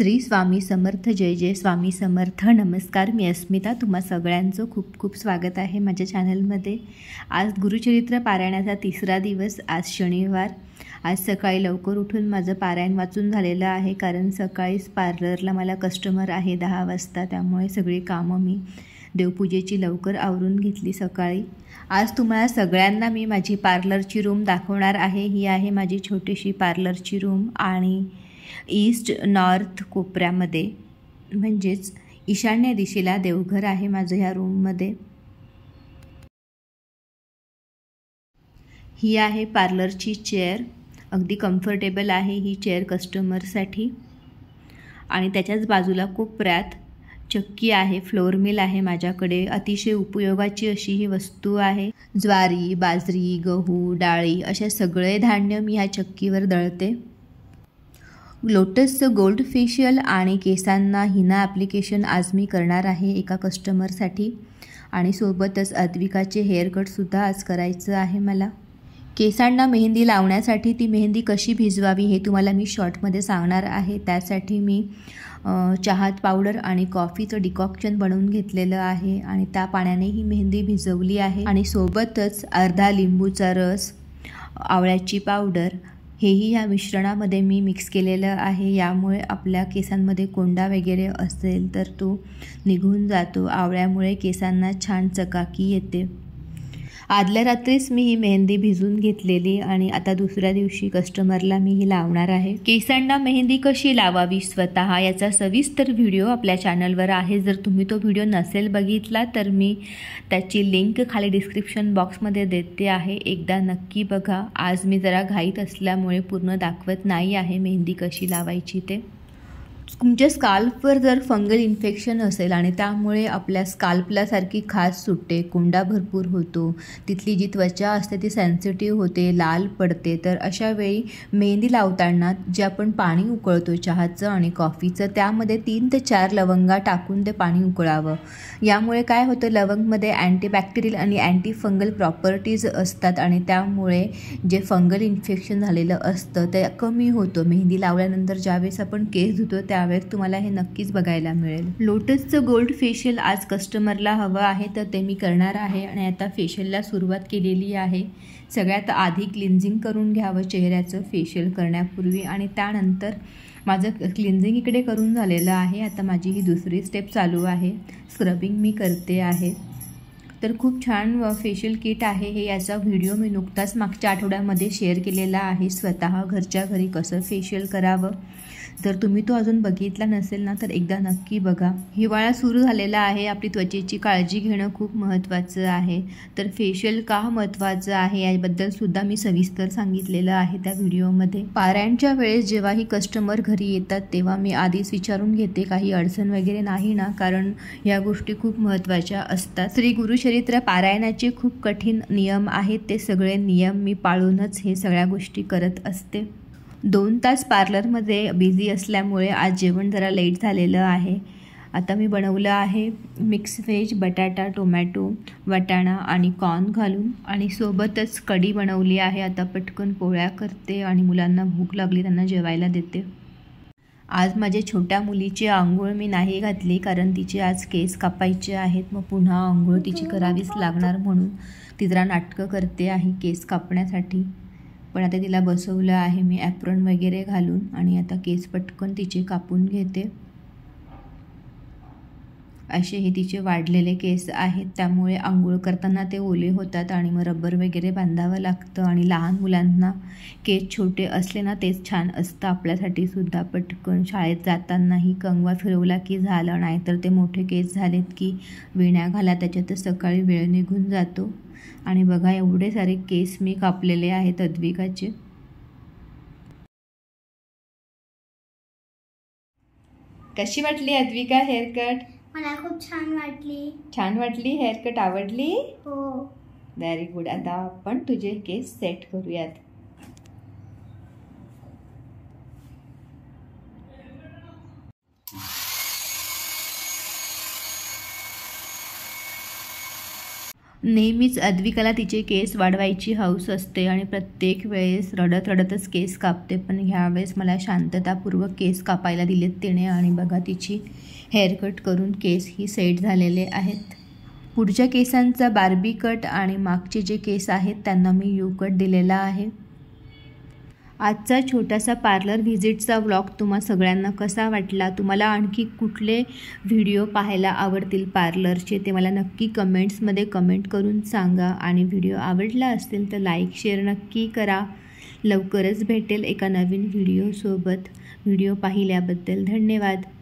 श्री स्वामी समर्थ जय जय स्वामी समर्थ नमस्कार मी अस्मिता तुम्हा सगळ्यांचं खूप खूप स्वागत आहे माझ्या चॅनलमध्ये आज गुरुचरित्र पारायणाचा तिसरा दिवस आज शनिवार आज सकाळी लवकर उठून माझं पारायण वाचून झालेलं आहे कारण सकाळीच पार्लरला मला कस्टमर आहे दहा वाजता त्यामुळे सगळी कामं मी देवपूजेची लवकर आवरून घेतली सकाळी आज तुम्हाला सगळ्यांना मी माझी पार्लरची रूम दाखवणार आहे ही आहे माझी छोटीशी पार्लरची रूम आणि ईस्ट नॉर्थ कोपऱ्यामध्ये म्हणजेच ईशान्य दिशेला देवघर आहे माझं ह्या रूममध्ये ही आहे पार्लरची चेअर अगदी कम्फर्टेबल आहे ही चेअर कस्टमरसाठी आणि त्याच्याच बाजूला कोपऱ्यात चक्की आहे फ्लोर मिल आहे माझ्याकडे अतिशय उपयोगाची अशी ही वस्तू आहे ज्वारी बाजरी गहू डाळी अशा सगळे धान्य मी ह्या चक्कीवर दळते लोटसचं गोल्ड फेशियल आणि केसांना हिना ॲप्लिकेशन आज मी करणार आहे एका कस्टमरसाठी आणि सोबतच अद्विकाचे हेअरकटसुद्धा आज करायचं आहे मला केसांना मेहंदी लावण्यासाठी ती मेहंदी कशी भिजवावी हे तुम्हाला मी शॉर्टमध्ये सांगणार आहे त्यासाठी मी चहात पावडर आणि कॉफीचं डिकॉक्शन बनवून घेतलेलं आहे आणि त्या पाण्याने ही मेहंदी भिजवली आहे आणि सोबतच अर्धा लिंबूचा रस आवळ्याची पावडर हेही या मिश्रणामध्ये मी मिक्स केलेलं आहे यामुळे आपल्या केसांमध्ये कोंडा वगैरे असेल तर तो निघून जातो आवळ्यामुळे केसांना छान चकाकी येते आदल्या रात्रीच मी ही मेहंदी भिजून घेतलेली आणि आता दुसऱ्या दिवशी कस्टमरला मी ही लावणार आहे केसांना मेहंदी कशी लावावी स्वतः याचा सविस्तर व्हिडिओ आपल्या चॅनलवर आहे जर तुम्ही तो व्हिडिओ नसेल बघितला तर मी त्याची लिंक खाली डिस्क्रिप्शन बॉक्समध्ये देते आहे एकदा नक्की बघा आज मी जरा घाईत असल्यामुळे पूर्ण दाखवत नाही आहे मेहंदी कशी लावायची ते तुमच्या स्काल्पवर जर फंगल इन्फेक्शन असेल आणि त्यामुळे आपल्या स्काल्पलासारखी सारखी खास सुटते कुंडा भरपूर होतो तिथली जी त्वचा असते ती सेन्सिटिव्ह होते लाल पडते तर अशा वेळी मेहंदी लावताना जे आपण पाणी उकळतो चहाचं आणि कॉफीचं त्यामध्ये तीन ते चार लवंगा टाकून ते पाणी उकळावं यामुळे काय होतं लवंगमध्ये अँटीबॅक्टेरियल आणि अँटी फंगल प्रॉपर्टीज असतात आणि त्यामुळे जे फंगल इन्फेक्शन झालेलं असतं ते कमी होतं मेहंदी लावल्यानंतर ज्यावेळेस आपण केस धुतो त्या त्यावेळेस तुम्हाला हे नक्कीच बघायला मिळेल लोटसचं गोल्ड फेशियल आज कस्टमरला हवं आहे तर ते मी करणार आहे आणि आता फेशियलला सुरुवात केलेली आहे सगळ्यात आधी क्लिन्झिंग करून घ्यावं चेहऱ्याचं फेशियल करण्यापूर्वी आणि त्यानंतर माझं क्लिन्झिंग इकडे करून झालेलं आहे आता माझी ही दुसरी स्टेप चालू आहे स्क्रबिंग मी करते आहे तर खूप छान फेशियल किट आहे हे याचा व्हिडिओ मी नुकताच मागच्या आठवड्यामध्ये शेअर केलेला आहे स्वतः घरच्या घरी कसं फेशियल करावं तर तुम्ही तो अजून बघितला नसेल ना तर एकदा नक्की बघा हिवाळा सुरू झालेला आहे आपली त्वचेची काळजी घेणं खूप महत्त्वाचं आहे तर फेशियल का महत्त्वाचं आहे याबद्दलसुद्धा मी सविस्तर सांगितलेलं आहे त्या व्हिडिओमध्ये पारायणच्या वेळेस जेव्हाही कस्टमर घरी येतात तेव्हा मी आधीच विचारून घेते काही अडचण वगैरे नाही ना कारण या गोष्टी खूप महत्त्वाच्या असतात श्री गुरु चरित्र पारायणाचे खूप कठीण नियम आहेत ते सगळे नियम मी पाळूनच हे सगळ्या गोष्टी करत असते दोन तास पार्लरमध्ये बिझी असल्यामुळे आज जेवण जरा लेट झालेलं आहे आता मी बनवलं आहे मिक्स व्हेज बटाटा टोमॅटो वटाणा आणि कॉर्न घालून आणि सोबतच कढी बनवली आहे आता पटकन पोळ्या करते आणि मुलांना भूक लागली त्यांना जेवायला देते आज माझ्या छोट्या मुलीचे आंघोळ मी नाही घातली कारण तिचे आज केस कापायचे आहेत मग पुन्हा आंघोळ तिची करावीच लागणार म्हणून ती जरा नाटकं करते आहे केस कापण्यासाठी पण आता तिला बसवलं आहे मी ॲप्रॉन वगैरे घालून आणि आता केस पटकन तिचे कापून घेते असे हे तिचे वाढलेले केस आहेत त्यामुळे आंघोळ करताना ते ओले होतात आणि मग रबर वगैरे बांधावं लागतं आणि लहान मुलांना केस छोटे असले ना तेच छान असतं आपल्यासाठी सुद्धा पटकन शाळेत जातानाही कंगवा फिरवला की झालं नाहीतर ते मोठे केस झालेत की विण्या घाला त्याच्यात सकाळी वेळ निघून जातो आणि बघा एवढे सारे केस मी कापलेले आहेत अद्विकाचे कशी वाटली अद्विका हेअरकट मला खूप छान वाटली छान वाटली हेअरकट आवडली हो व्हेरी गुड आता आपण तुझे केस सेट करूयात नेहमीच अद्विकाला तिचे केस वाढवायची हौस असते आणि प्रत्येक वेळेस रडत रडतच केस कापते पण ह्यावेळेस मला शांततापूर्वक केस कापायला दिलेत तिने आणि बघा तिची हेअरकट करून केस ही सेट झालेले आहेत पुढच्या केसांचा बार्बी कट आणि मागचे जे केस आहेत त्यांना मी यू कट दिलेला आहे आजचा छोटासा पार्लर व्हिजिटचा व्लॉग तुम्हा सगळ्यांना कसा वाटला तुम्हाला आणखी कुठले व्हिडिओ पाहायला आवडतील पार्लरचे ते मला नक्की कमेंट्समध्ये कमेंट करून सांगा आणि व्हिडिओ आवडला असेल तर लाईक शेअर नक्की करा लवकरच भेटेल एका नवीन व्हिडिओसोबत व्हिडिओ पाहिल्याबद्दल धन्यवाद